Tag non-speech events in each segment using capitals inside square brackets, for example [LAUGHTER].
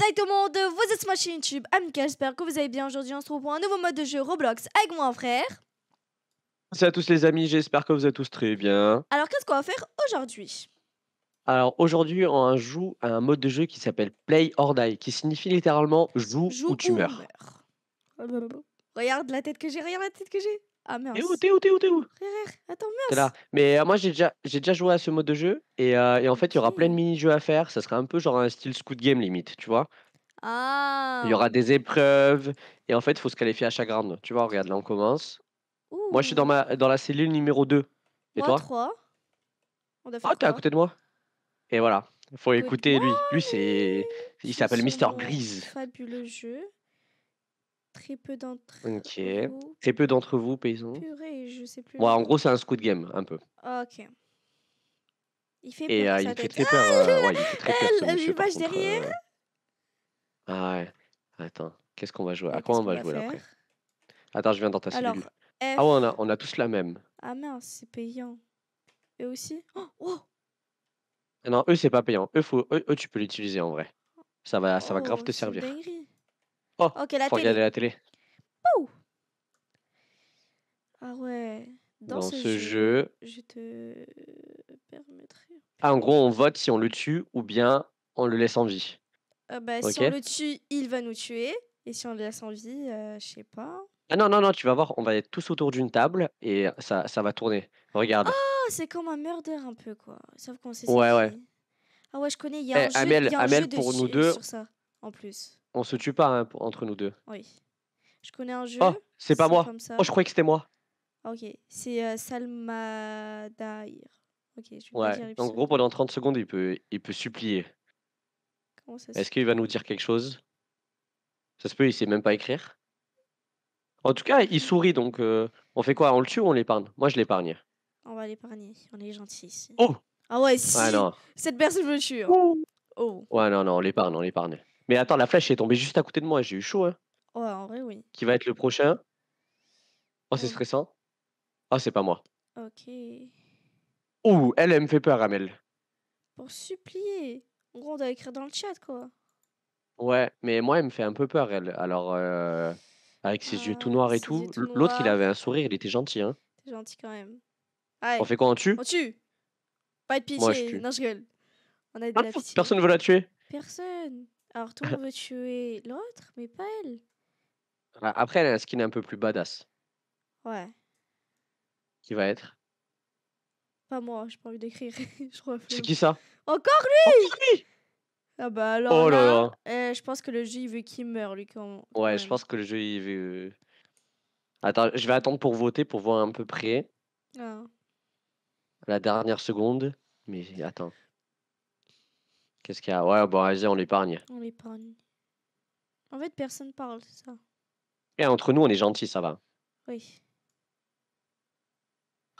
Salut tout le monde, vous êtes sur ma chaîne YouTube Amika, j'espère que vous allez bien. Aujourd'hui, on se retrouve pour un nouveau mode de jeu Roblox avec mon frère. Salut à tous les amis, j'espère que vous êtes tous très bien. Alors, qu'est-ce qu'on va faire aujourd'hui Alors, aujourd'hui, on joue à un mode de jeu qui s'appelle Play or Die, qui signifie littéralement joue, ou tu meurs. Oh, regarde la tête que j'ai, regarde la tête que j'ai. Ah mince. T'es où T'es où T'es où attends, mince. là. Mais euh, moi, j'ai déjà, j'ai déjà joué à ce mode de jeu. Et, euh, et en fait, il y aura plein de mini-jeux à faire. Ça sera un peu genre un style scout Game limite, tu vois. Ah. Il y aura ah. des épreuves. Et en fait, il faut se qualifier à chaque round. Tu vois, regarde, là, on commence. Moi, je suis dans, ma, dans la cellule numéro 2. Et moi, toi 3. On Ah, t'es à côté de moi. Et voilà. Il Faut écouter lui. Lui, c'est. Il s'appelle Mister Grise. Fabuleux jeu très peu d'entre vous. Très peu d'entre vous, paysans. Purée, je sais plus. en gros, c'est un scoot Game, un peu. Ok. Il fait euh, il fait très peur. Euh, ouais, il fait [LAUGHS] très peur. Elle, Ah, derrière. Ah ouais. Attends, qu'est-ce qu'on va jouer À quoi on va jouer là, après Attends, je viens dans ta cellule. Ah ouais, on a, on a tous la même. Ah mince, c'est payant. Eux aussi Oh, oh Non, eux, c'est pas payant. Eux, faut, eux, tu peux l'utiliser en vrai. Ça va, ça va grave oh, te servir. Oh, ok, la faut télé. regarder la télé. Ah ouais. Dans, ce, jeu, je te permettrai. Ah, en gros, on vote si on le tue ou bien on le laisse en vie. Euh, bah, Si on le tue, il va nous tuer. Et si on le laisse en vie, euh, je sais pas. Ah non, non, non, tu vas voir, on va être tous autour d'une table et ça, ça va tourner. Regarde. Ah, c'est comme un murder un peu, quoi. Sauf qu'on sait Ouais, ouais. Ah ouais, je connais, il y a eh, un Amel, jeu, y a un Amel pour nous deux. sur ça, en plus. On se tue pas hein, entre nous deux. Oui. Je connais un jeu. Oh, c'est pas moi. Oh, je croyais que c'était moi. Ok, c'est euh, Salma Dair. Ok, je vais ouais. dire En gros, pendant 30 secondes, il peut, il peut supplier. Comment ça Est-ce qu'il va nous dire quelque chose Ça se peut, il sait même pas écrire. En tout cas, il sourit, donc euh, on fait quoi On le tue ou on l'épargne Moi, je l'épargne. On va l'épargner, on est gentils. Oh Ah ouais, si ouais, Cette personne me tue. Oh. Ouais, non, non, on l'épargne, on l'épargne. Mais attends, la flèche est tombée juste à côté de moi, j'ai eu chaud. Hein. Ouais, en vrai, oui. Qui va être le prochain Oh, c'est stressant. Oh, c'est pas moi. Ok. Ouh, elle, elle me fait peur, Amel. Pour supplier. En gros, on doit écrire dans le chat, quoi. Ouais, mais moi, elle me fait un peu peur, elle. Alors, euh, avec ses yeux tout ah, noirs et tout. L'autre, il avait un sourire, il était gentil. Hein. T'es gentil quand même. On fait quoi, on tue on tue. Pas de pitié. Non, je gueule. On a de ah, la Personne veut la tuer. Personne. Alors toi, on veut [LAUGHS] tuer l'autre, mais pas elle. Après, elle a un skin un peu plus badass. Ouais. Qui va être Pas moi, j'ai pas envie d'écrire. [LAUGHS] C'est qui ça Encore lui Encore lui Ah bah alors. Oh là là. Eh, je pense que le jeu, il veut qu'il meure, lui. Quand... Ouais, ouais, je pense que le jeu, il veut. Euh, attends, je vais attendre pour voter pour voir un peu près. Ah. La dernière seconde. Mais attends. Qu'est-ce qu'il y a Ouais, bon, vas-y, on l'épargne. On l'épargne. En fait, personne parle, c'est ça. Et eh, entre nous, on est gentils, ça va. Oui.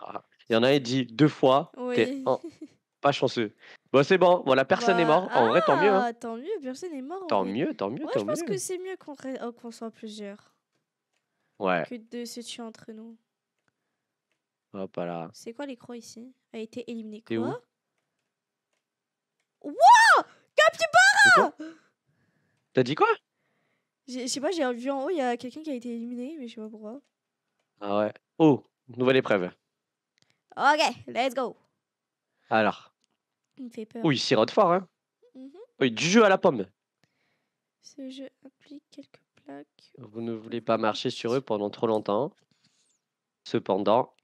Ah, il y en a un dit deux fois. Oui. [LAUGHS] pas chanceux. Bon, c'est bon. Voilà, personne n'est bah, mort. En vrai, tant mieux. Hein. Ah, tant mieux, personne n'est mort. Tant mieux, tant mieux, Ouais, je pense que c'est mieux oh, qu'on soit plusieurs Ouais. que de se tuer entre nous. Hop là. C'est quoi les croix ici A été éliminé quoi où quoi T'as dit quoi Je sais pas, j'ai vu en haut, il y a quelqu'un qui a été éliminé, mais je sais pas pourquoi. Ah ouais. Oh, nouvelle épreuve. Ok, let's go. Alors. Il me fait peur. Oui, il sirote fort, hein. Mhm. Oui, du jeu à la pomme. Ce jeu implique quelques plaques. Vous ne voulez pas marcher sur eux pendant trop longtemps. Cependant,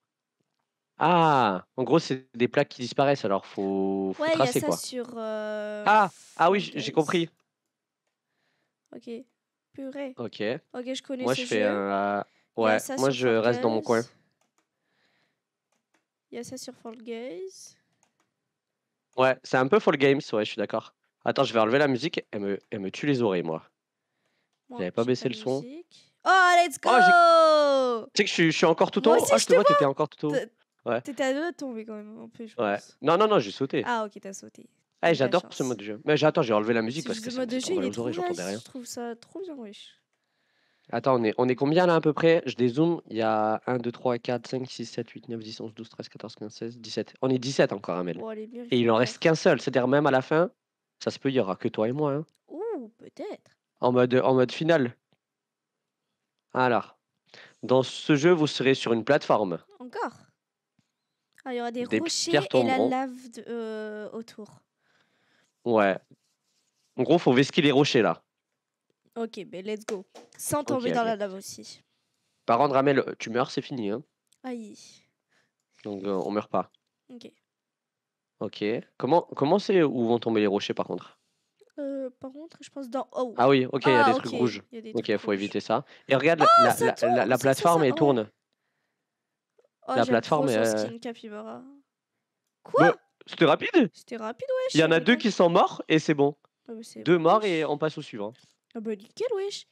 ah, en gros, c'est des plaques qui disparaissent, alors faut, faut ouais, tracer y a ça quoi. Sur, euh, Ah, ah oui, j'ai compris. Ok, purée. Ok. Ok, je connais. Moi, je fais. un. Euh, ouais. Moi, je reste dans mon coin. Il y a ça sur Fall Guys. Ouais, c'est un peu Fall Games, ouais, je suis d'accord. Attends, je vais relever la musique. Elle me, elle me tue les oreilles, moi. J'avais pas baissé le son. Oh, let's oh, go! tu sais que je suis, encore tout en oh, ah, je te vois, encore tout en T'étais à deux de tomber quand même, Non, non, non, j'ai sauté. Ah, ok, t'as sauté. Ah, j'adore ce mode de jeu. Mais attends, j'ai enlevé la musique parce que ce mode de jeu, il est trop Je trouve ça trop bien, Attends, on est, combien là à peu près Je dézoome. Il y a 1, 2, 3, 4, 5, 6, 7, 8, 9, 10, 11, 12, 13, 14, 15, 16, 17. On est 17 encore, Amel. et il en reste qu'un seul. C'est-à-dire même à la fin, ça se peut, il n'y aura que toi et moi. Hein. Ouh, peut-être. En mode, en mode Alors, dans ce jeu, vous serez sur une plateforme. Encore ah, il y aura des, rochers et la lave euh, autour. Ouais. En gros, faut vesquer les rochers là. Ok, ben let's go. Sans tomber dans la lave aussi. Par contre, Ramel, tu meurs, c'est fini. Hein Aïe. Donc, euh, on meurt pas. Ok. Ok. Comment comment c'est où vont tomber les rochers par contre euh, Par contre, je pense dans Ah oui, ok, il y a des ah, trucs rouges. ok, il faut éviter ça. Et regarde, la, oh, plateforme, elle tourne. Oh, la plateforme trop euh, son Quoi bah, C'était rapide C'était rapide, wesh. Il y en a deux qui sont morts et c'est bon. Ah, deux morts et on passe au suivant. Ah bah nickel, wesh.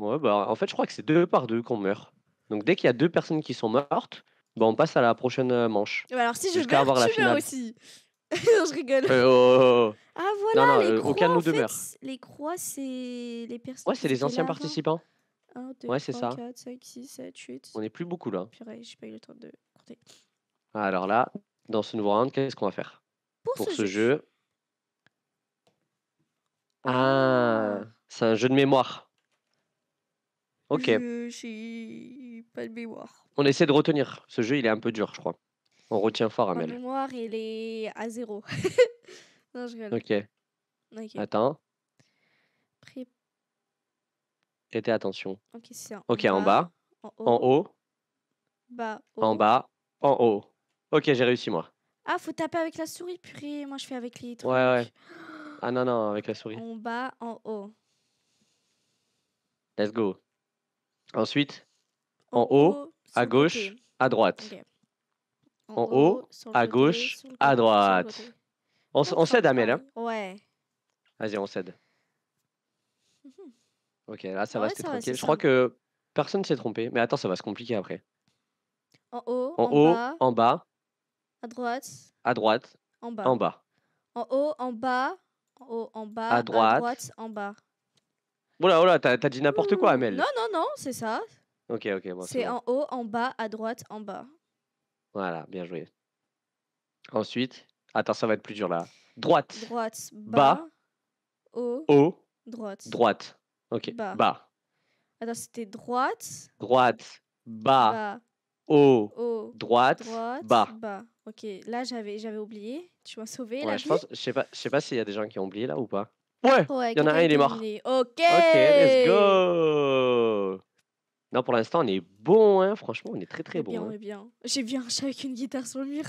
Ouais, bah en fait, je crois que c'est deux par deux qu'on meurt. Donc dès qu'il y a deux personnes qui sont mortes, bah, on passe à la prochaine euh, manche. Bah, alors si je meurs, avoir la finale. meurs aussi. [LAUGHS] je rigole. Euh, oh, oh, ah voilà, les, croix, en fait, les croix, c'est les personnes. Ouais, c'est les anciens participants ouais, c'est ça. On n'est plus beaucoup là. Purée, pas eu le temps de compter. Alors là, dans ce nouveau round, qu'est-ce qu'on va faire Pour, ce, jeu. Ah, ah, c'est un jeu de mémoire. Ok. pas de mémoire. On essaie de retenir. Ce jeu, il est un peu dur, je crois. On retient fort, Amel. Ma mémoire, elle est à zéro. [LAUGHS] non, je rigole. Ok. Attends attention. Ok, en, bas. En haut. En Bas, En bas. En haut. Ok, j'ai réussi, moi. Ah, faut taper avec la souris, purée. Moi, je fais avec les trucs. Ouais, Ah non, non, avec la souris. En bas, en haut. Let's go. Ensuite, en, haut, à gauche, à droite. En, haut, à gauche, à droite. On, s'aide, Amel. Hein ouais. Vas-y, on s'aide. Mhm. Ok, là ça va, se Je crois que personne s'est trompé. Mais attends, ça va se compliquer après. En haut, En bas, à droite, à droite, en bas. en bas. En haut, en bas, en haut, en bas, À droite. en bas. Voilà, voilà, t'as dit n'importe quoi, mmh, Amel. Non, non, non, c'est ça. Ok, ok, bon, c'est en haut, en bas, à droite, en bas. Voilà, bien joué. Ensuite, attends, ça va être plus dur là. Droite, Droite, bas, Bas. haut, haut, droite. droite. Ok. Bah. Bas. Attends, c'était droite. Droite, bas, Haut, droite, bas. Ok, là j'avais j'avais oublié. Tu m'as sauvé. je pense, sais pas, je sais pas s'il y a des gens qui ont oublié là ou pas. Ouais. Il y en a un, il est mort. Ok. Ok, let's go. Non, pour l'instant, on est bon, hein. Franchement, on est très très eh bon. Bien, hein. eh bien. J'ai vu un chat avec une guitare sur le mur.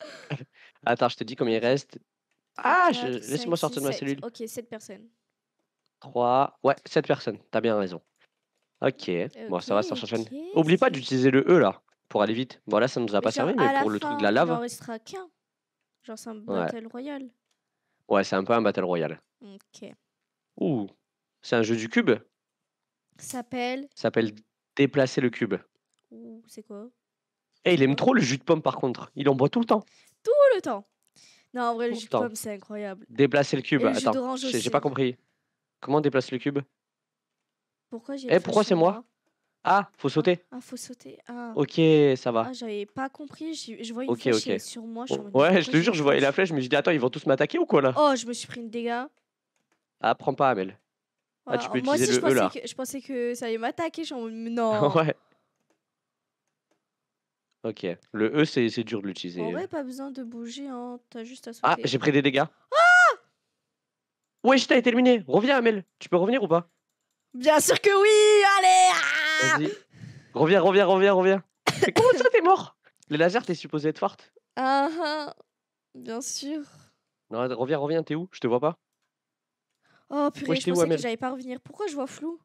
[LAUGHS] Attends, je te dis combien il reste. Ah, laisse-moi sortir de ma cellule. Ok, 7 personnes. 3, ouais, 7 personnes. T'as bien raison. Ok, bon, ça va, ça s'enchaîne. rien. Oublie pas d'utiliser le E là, pour aller vite. Bon, là, ça nous a pas servi, mais pour le truc de la lave. Genre, un battle Ouais, c'est un peu un battle royal Ok. Ouh, c'est un jeu du cube. Ça s'appelle. Ça s'appelle Déplacer le cube. Ouh, c'est quoi Eh, il aime trop le jus de pomme par contre. Il en boit tout le temps. Tout le temps. Non, en vrai, le jus de pomme, c'est incroyable. Déplacer le cube. Attends, j'ai pas compris. Comment on déplace le cube Pourquoi j'ai Eh, pourquoi c'est moi ah, ah, ah, faut sauter. Ah, faut sauter. Ok, ça va. Ah, j'avais pas compris. Je, je voyais une flèche sur moi. ouais, je te jure, je voyais la flèche, mais je dit, attends, ils vont tous m'attaquer ou quoi là Oh, je me suis pris une dégâts. Ah, prends pas, Amel. Ah, bah, tu peux moi utiliser aussi, le E, je là. pensais, que, je pensais que ça allait m'attaquer. non. [LAUGHS] ouais. Ok. Le E, c'est dur de l'utiliser. Ouais, pas besoin de bouger, hein. T'as juste à ah, sauter. ah, j'ai pris des dégâts est-je t'as terminé. Reviens, Amel. Tu peux revenir ou pas Bien sûr que oui. Allez. Ah reviens, reviens, reviens, reviens. [LAUGHS] comment ça, t'es mort Les lasers, t'es supposé être forte. Ah, ah Bien sûr. Non, reviens, reviens. T'es où Je te vois pas. Oh purée, je pensais que j'allais pas revenir. Pourquoi je vois flou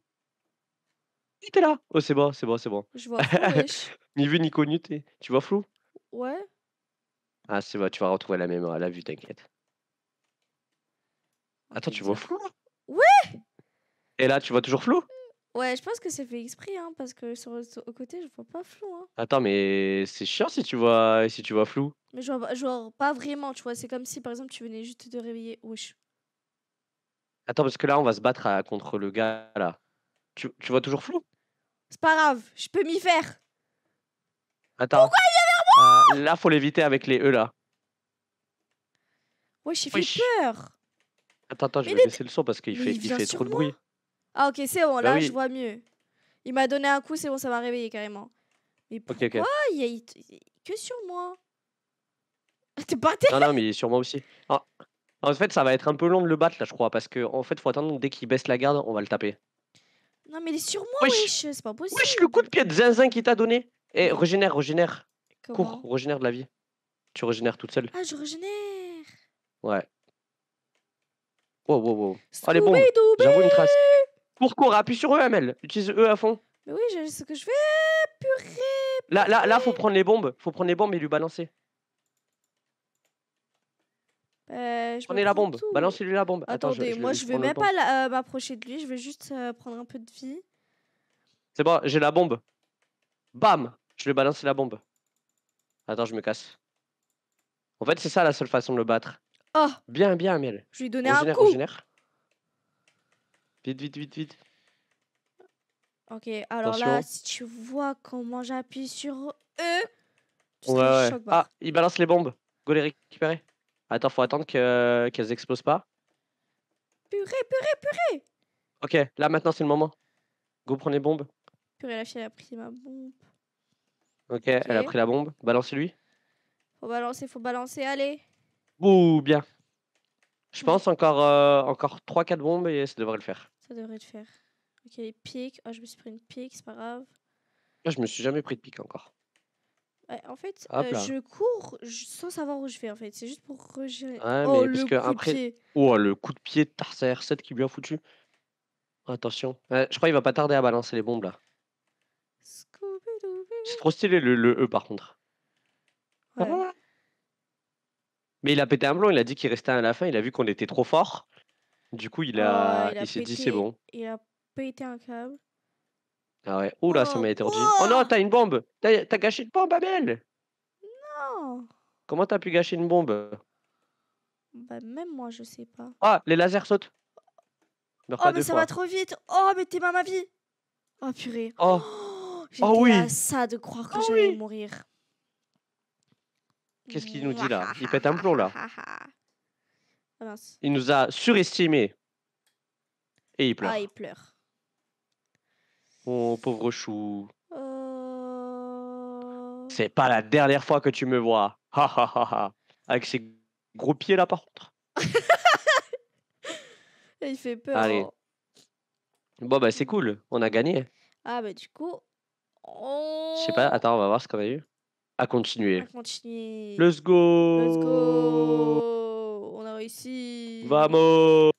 T'es là. Oh, c'est bon, c'est bon, c'est bon. Je vois flou. [LAUGHS] ni vu ni connu. Tu vois flou Ouais. Ah, c'est bon. Tu vas retrouver la mémoire, la vue. T'inquiète. Attends, tu vois flou Ouais Et là, tu vois toujours flou Ouais, je pense que c'est fait exprès, hein, parce que sur, côté, je vois pas flou. Hein. Attends, mais c'est chiant si tu vois si tu vois flou. Mais je vois, pas vraiment, tu vois. C'est comme si, par exemple, tu venais juste te réveiller. Wesh. Attends, parce que là, on va se battre contre le gars, là. Tu, vois toujours flou C'est pas grave, je peux m'y faire. Attends. Pourquoi il y a vers moi Là, faut l'éviter avec les E, là. Wesh, j'ai fait peur Attends, attends, je vais baisser le son parce qu'il fait, il fait trop de bruit. Ah ok, c'est bon, bah là je vois mieux. Il m'a donné un coup, c'est bon, ça m'a réveillé carrément. Mais pourquoi il est que sur moi [LAUGHS] T'es terrible. Non, non, mais il est sur moi aussi. En fait, ça va être un peu long de le battre là, je crois, parce qu'en en fait, faut attendre dès qu'il baisse la garde, on va le taper. Non mais il est sur moi, Wesh. c'est pas possible. Wesh, le coup de pied de zinzin qu'il t'a donné. Eh, régénère, régénère. Comment Cours, régénère de la vie. Tu régénères toute seule. Ah je régénère. Ouais. Wow, wow, ah, bon, j'avoue une trace. Pourquoi appuie sur EML. Utilise E à fond. Mais oui, je ce que je fais. Purée, Là, là, là, faut prendre les bombes. Faut prendre les bombes et lui balancer. Euh, Prenez la bombe. Balancez-lui la bombe. Attendez, Attends, je, moi, je vais même pas euh, m'approcher de lui. Je vais juste euh, prendre un peu de vie. C'est bon, j'ai la bombe. Bam Je lui balance la bombe. Attends, je me casse. En fait, c'est ça la seule façon de le battre. Oh Bien, bien, Miel. Je lui donnais un coup. Régénère. Vite, vite, vite, vite. Ok, alors là, si tu vois comment j'appuie sur E, ouais, ouais. Ah, il balance les bombes. Go les récupérer. Attends, faut attendre qu'elles explosent pas. Purée, purée, purée Ok, là maintenant c'est le moment. Go prendre les bombes. Purée, la fille a pris ma bombe. Ok, elle a pris la bombe. Balancez-lui. Faut balancer, faut balancer, allez. Ouh, bien. Je pense encore, euh, encore 3-4 bombes et ça devrait le faire. Ça devrait le faire. Ok, pique. ah oh, je me suis pris une pique, c'est pas grave. Là, ah, je me suis jamais pris de pique encore. en fait, euh, je cours sans savoir où je vais, en fait. C'est juste pour regérer. Oh, oh, le coup de pied. le coup de pied de 7 qui lui a foutu. Attention. je crois qu'il va pas tarder à balancer les bombes, là. C'est trop stylé, le, le E, par contre. Ouais. Mais il a pété un blanc, il a dit qu'il restait à la fin, il a vu qu'on était trop fort. Du coup, il, a, oh, s'est dit c'est bon. Il a pété un câble. Ah ouais. Oula, ça oh, m'a été Oh, oh non, t'as une bombe T'as gâché une bombe, Abel Non Comment t'as pu gâcher une bombe Bah, même moi, je sais pas. Ah, les lasers sautent Oh, mais ça va trop vite Oh, mais t'es ma vie Oh, purée Oh, oh ah oui. ça de croire que ah j'allais vais mourir. Qu'est-ce qu'il nous dit là Il pète un plomb là. Ah, il nous a surestimé. Et il pleure. Ah, il pleure. Oh, pauvre chou. Euh. C'est pas la dernière fois que tu me vois. Avec ses gros pieds là par contre. [LAUGHS] il fait peur. Hein. Bon bah c'est cool, on a gagné. Ah bah du coup. Je sais pas, attends, on va voir ce qu'on a eu à continuer. continuer. Let's go. Let's go. On a réussi. Vamos.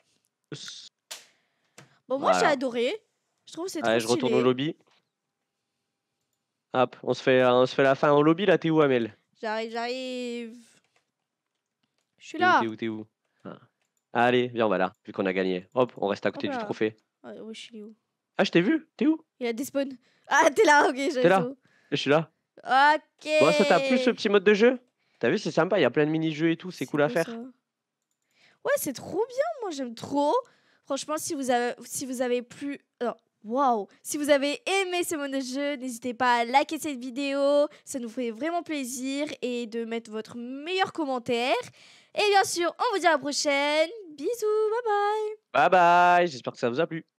Bon, moi j'ai adoré. Je trouve c'est trop Allez, je retourne au lobby. Hop, on se fait, on se fait la fin au lobby. Là, t'es où, Amel J'arrive, j'arrive. Je suis là. T'es où, t'es où, ah. Allez, viens, on va là, vu qu'on a gagné. Hop, on reste à côté oh du trophée. je suis où Ah, je t'ai vu T'es où Il a des spawns. Ah, t'es là, ok, T'es là Je suis là. Ok. Bon, ça t'a plu ce petit mode de jeu T'as vu, c'est sympa, il y a plein de mini-jeux et tout, c'est cool à faire. Ouais, c'est trop bien, moi j'aime trop. Franchement, si vous avez, si vous avez plus... Waouh Si vous avez aimé ce mode de jeu, n'hésitez pas à liker cette vidéo, ça nous fait vraiment plaisir et de mettre votre meilleur commentaire. Et bien sûr, on vous dit à la prochaine. Bisous, bye bye Bye bye, j'espère que ça vous a plu.